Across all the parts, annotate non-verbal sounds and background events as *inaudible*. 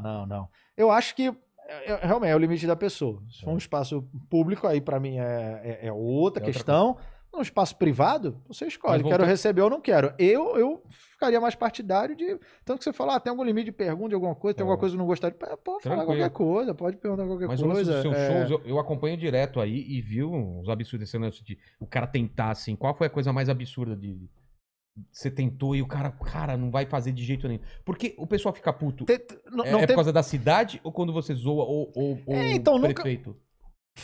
Não, não. Eu acho que é, é, realmente é o limite da pessoa. Se for um é. espaço público, aí para mim é, é, é outra é questão. Outra Um espaço privado, você escolhe. Quero ter... receber ou não quero. Eu, eu ficaria mais partidário de. Tanto que você fala, ah, tem algum limite de pergunta de alguma coisa, tem alguma coisa que não gostaria Pode Tranquilo. falar qualquer coisa, pode perguntar qualquer Mas coisa. Mas seus shows, eu, eu, acompanho direto aí e vi uns absurdos. de o cara tentar, assim, qual foi a coisa mais absurda de você tentou e o cara, cara, não vai fazer de jeito nenhum. Porque o pessoal fica puto. Te, não, é, não é teve... por causa da cidade ou quando você zoa ou, ou, ou é, então, prefeito?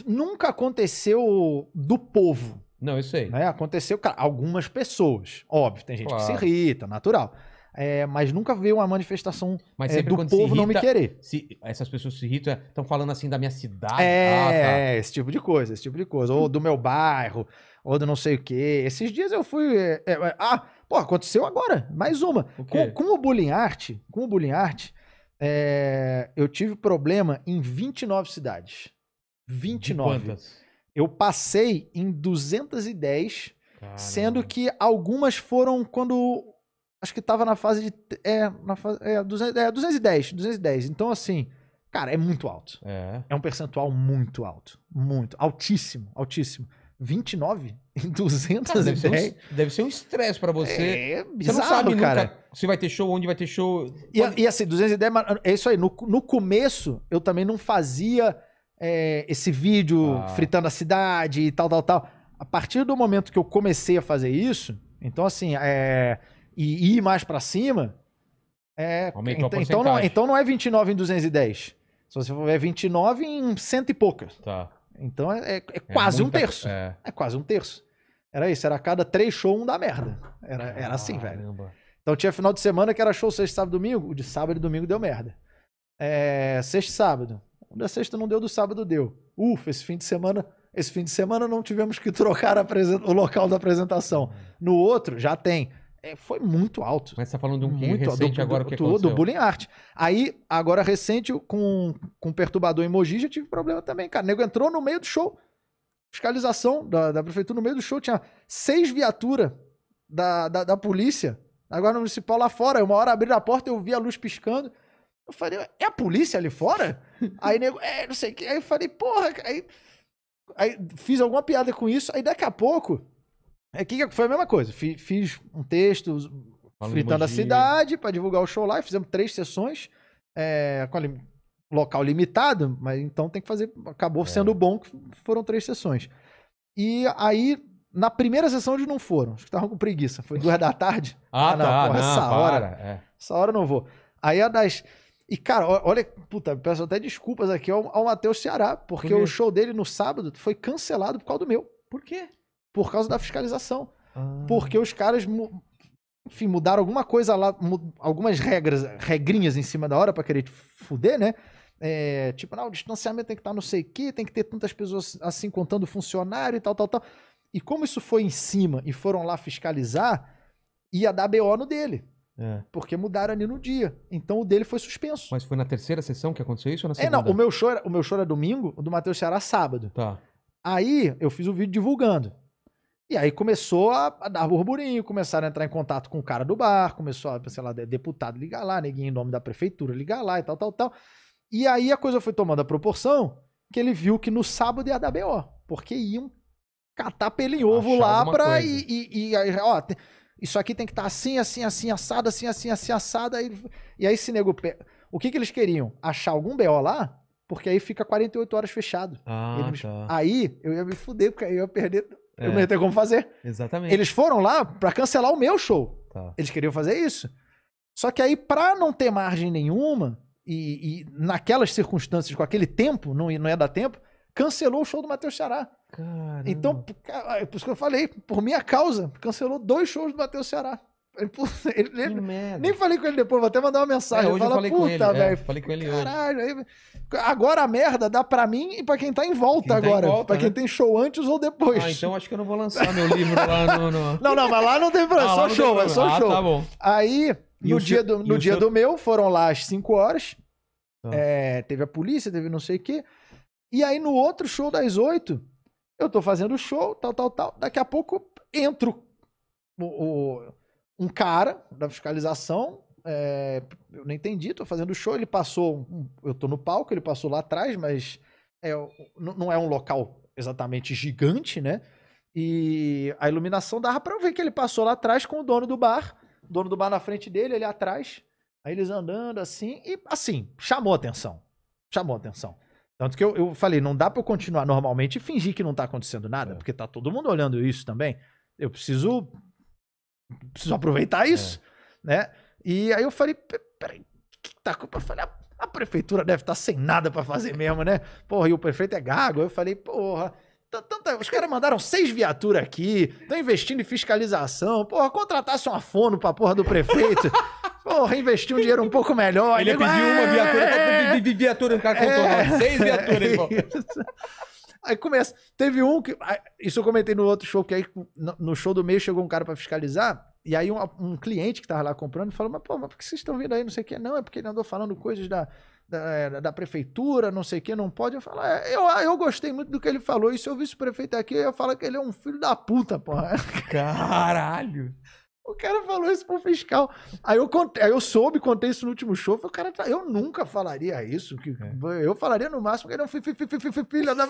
Nunca, nunca aconteceu do povo. Não, isso sei. Né? Aconteceu, cara, algumas pessoas. Óbvio, tem gente claro. que se irrita, natural. É, mas nunca veio uma manifestação mas é, do povo irrita, não me querer. Se, essas pessoas se irritam, estão é, falando assim da minha cidade. É, ah, tá. é, esse tipo de coisa, esse tipo de coisa. Ou do meu bairro, ou do não sei o quê. Esses dias eu fui. É, é, ah, Pô, aconteceu agora, mais uma. O com, com, o Bullying Art, com o Bullying Art, é, eu tive problema em 29 cidades. 29. Eu passei em 210, Caramba. sendo que algumas foram quando acho que tava na fase de. É, na fase, é, 200, é 210, 210. Então, assim, cara, é muito alto. É. é um percentual muito alto. Muito. Altíssimo, altíssimo. 29 *laughs* em 200 cara, deve, ser um, deve ser um estresse para você. É bizarro, você não sabe cara. Nunca se vai ter show, onde vai ter show. E, e assim, 210 é, é isso aí. No, no começo, eu também não fazia é, esse vídeo ah. fritando a cidade e tal, tal, tal. A partir do momento que eu comecei a fazer isso, então assim, é, e ir mais para cima, é, ent então, então, não, então não é 29 em 210. Se você for, é 29 em cento e poucas. Tá. Então é, é, é, é quase muita, um terço. É. é. quase um terço. Era isso, era cada três shows um da merda. Era, era assim, velho. Então tinha final de semana que era show sexta, sábado domingo. O de sábado e domingo deu merda. É, sexta e sábado. O da sexta não deu, do sábado deu. Ufa, esse fim de semana. Esse fim de semana não tivemos que trocar o local da apresentação. No outro, já tem é, foi muito alto. Mas você tá falando de um muito recente alto, agora do, que aconteceu do bullying art. Aí, agora recente, com, com perturbador emoji, já tive problema também, cara. O nego entrou no meio do show. Fiscalização da, da prefeitura no meio do show. Tinha seis viaturas da, da, da polícia, agora no municipal lá fora. Uma hora abriram a porta, eu vi a luz piscando. Eu falei, é a polícia ali fora? *laughs* aí nego, é, não sei o que. Aí eu falei, porra, aí, aí fiz alguma piada com isso. Aí daqui a pouco é que foi a mesma coisa. Fiz, fiz um texto Falando fritando a cidade para divulgar o show lá. E fizemos três sessões é, com li... local limitado, mas então tem que fazer. Acabou é. sendo bom que foram três sessões. E aí, na primeira sessão, eles não foram. Acho que estavam com preguiça. Foi duas da tarde. *laughs* ah, ah, não, tá, porra, não, essa para, hora. É. Essa hora eu não vou. Aí a das. E, cara, olha, puta, peço até desculpas aqui ao, ao Matheus Ceará, porque o show dele no sábado foi cancelado por causa do meu. Por quê? por causa da fiscalização. Ah. Porque os caras, enfim, mudaram alguma coisa lá, algumas regras, regrinhas em cima da hora para querer te fuder, né? É, tipo, não, o distanciamento tem que estar tá não sei o que, tem que ter tantas pessoas assim contando funcionário e tal, tal, tal. E como isso foi em cima e foram lá fiscalizar, ia dar BO no dele. É. Porque mudaram ali no dia. Então o dele foi suspenso. Mas foi na terceira sessão que aconteceu isso ou na segunda? É, não. O meu show era, o meu show era domingo, o do Matheus Ceará sábado. Tá. Aí eu fiz o um vídeo divulgando. E aí começou a, a dar burburinho, começaram a entrar em contato com o cara do bar, começou a, sei lá, deputado ligar lá, neguinho em nome da prefeitura ligar lá e tal, tal, tal. E aí a coisa foi tomando a proporção que ele viu que no sábado ia dar BO, porque iam catar pelo em ovo Achar lá pra. E, e, e, aí, ó, isso aqui tem que estar tá assim, assim, assim, assado, assim, assim, assim, assado. Aí, e aí se nego. O que, que eles queriam? Achar algum BO lá? Porque aí fica 48 horas fechado. Ah, eles... tá. Aí eu ia me fuder, porque aí eu ia perder eu não ia é. ter como fazer. Exatamente. Eles foram lá para cancelar o meu show. Tá. Eles queriam fazer isso. Só que aí, para não ter margem nenhuma, e, e, naquelas circunstâncias, com aquele tempo, não, não ia dar tempo, cancelou o show do Matheus Ceará. Caramba. Então, por, por isso que eu falei, por minha causa, cancelou dois shows do Matheus Ceará. É ele, ele, que merda. Nem falei com ele depois, vou até mandar uma mensagem. É, hoje eu falei com ele, é, velho. falei com ele caralho, hoje. Agora a merda dá pra mim e pra quem tá em volta quem agora. Tá em volta, pra né? quem tem show antes ou depois. Ah, então acho que eu não vou lançar meu livro lá no. no... *laughs* Não, não, mas lá não tem problema. Ah, é só show, problema. é só ah, tá show. Tá bom. Aí, e no dia, do, no dia seu... do meu, foram lá às 5 horas. Ah. É, teve a polícia, teve não sei o quê. E aí, no outro show das 8, eu tô fazendo show, tal, tal, tal. Daqui a pouco entro. o, o um cara da fiscalização, é, eu nem entendi, tô fazendo show, ele passou, eu tô no palco, ele passou lá atrás, mas é, não é um local exatamente gigante, né? E a iluminação dava para ver que ele passou lá atrás com o dono do bar, o dono do bar na frente dele, ele atrás, aí eles andando assim, e assim, chamou atenção, chamou atenção. Tanto que eu, eu falei, não dá para eu continuar normalmente e fingir que não tá acontecendo nada, é. porque tá todo mundo olhando isso também. Eu preciso preciso aproveitar é. isso, é. né? E aí eu falei, peraí, que tá culpa? Eu falei, a, a, prefeitura deve estar tá sem nada para fazer mesmo, né? Porra, e o prefeito é gago. Eu falei, porra, tanta, os caras mandaram seis viaturas aqui, estão investindo em fiscalização, porra, contratasse um afono pra porra do prefeito. *laughs* Porra, investir um dinheiro um pouco melhor. Ele pediu uma é. viatura, é, viatura, o cara contou é, seis viaturas. irmão. *laughs* Aí começa. Teve um que. Isso eu comentei no outro show, que aí no show do meio chegou um cara para fiscalizar. E aí um, um, cliente que tava lá comprando falou: Mas, pô, mas por que vocês estão vindo aí? Não sei o que. Não, é porque ele andou falando coisas da, da, é, da prefeitura, não sei o que, não pode. Eu falo, é, eu, eu gostei muito do que ele falou. E se eu visse o prefeito aqui, eu ia falar que ele é um filho da puta, porra. Caralho! O cara falou isso pro fiscal. Aí eu, contei, aí eu soube, contei isso no último show. Falei, cara, tá, eu nunca falaria isso. Que, é. Eu falaria no máximo que não é fui, fui, fui, fui, fui, filha da.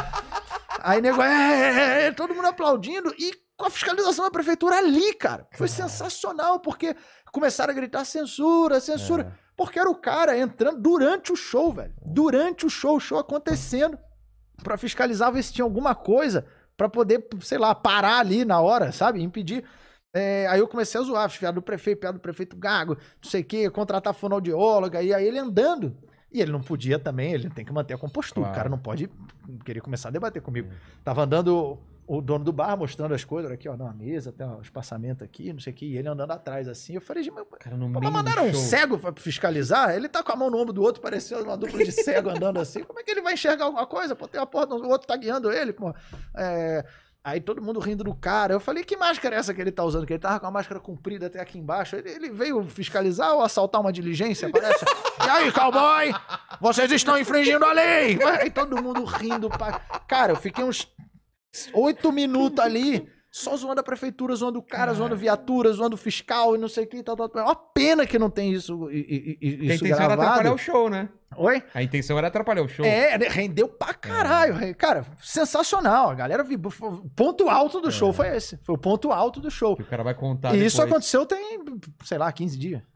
*laughs* aí nego, é é, é, é, todo mundo aplaudindo e com a fiscalização da prefeitura ali, cara. Foi sensacional, porque começaram a gritar censura, censura. Porque era o cara entrando durante o show, velho. Durante o show, o show acontecendo, para fiscalizar ver se tinha alguma coisa para poder, sei lá, parar ali na hora, sabe? Impedir. É, aí eu comecei a zoar, piada do prefeito, piada do prefeito Gago, não sei o quê, contratar fonoaudióloga, e aí ele andando. E ele não podia também, ele tem que manter a compostura. Claro. O cara não pode querer começar a debater comigo. Tava andando o dono do bar mostrando as coisas, aqui, ó, na mesa, tem um espaçamento aqui, não sei o que, e ele andando atrás assim. Eu falei, mas, cara, mandaram um cego pra fiscalizar? Ele tá com a mão no ombro do outro, parecendo uma dupla de cego andando assim. Como é que ele vai enxergar alguma coisa? Pô, tem uma porta, o outro tá guiando ele, pô. É, Aí todo mundo rindo do cara. Eu falei, que máscara é essa que ele tá usando? Que ele tava com a máscara comprida até aqui embaixo. Ele, ele veio fiscalizar ou assaltar uma diligência, parece. e aí, cowboy? Vocês estão infringindo a lei! Aí todo mundo rindo. Pra... Cara, eu fiquei uns oito minutos ali só zoando a prefeitura, zoando o cara, ah. zoando viatura, zoando fiscal e não sei o que tal, tal, tal. É uma pena que não tem isso, isso A intenção gravado. era atrapalhar o show, né? Oi? A intenção era atrapalhar o show. É, né, rendeu pra é. caralho. É. Cara, sensacional. A galera vibrou. O ponto alto do é. show foi esse. Foi o ponto alto do show. Que o cara vai contar. E depois. isso aconteceu tem, sei lá, 15 dias.